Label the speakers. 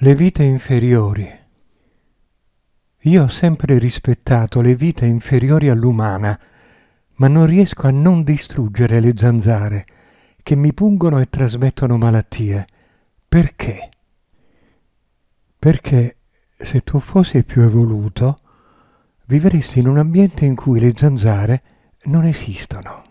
Speaker 1: Le vite inferiori. Io ho sempre rispettato le vite inferiori all'umana, ma non riesco a non distruggere le zanzare che mi pungono e trasmettono malattie. Perché? Perché se tu fossi più evoluto, vivresti in un ambiente in cui le zanzare non esistono.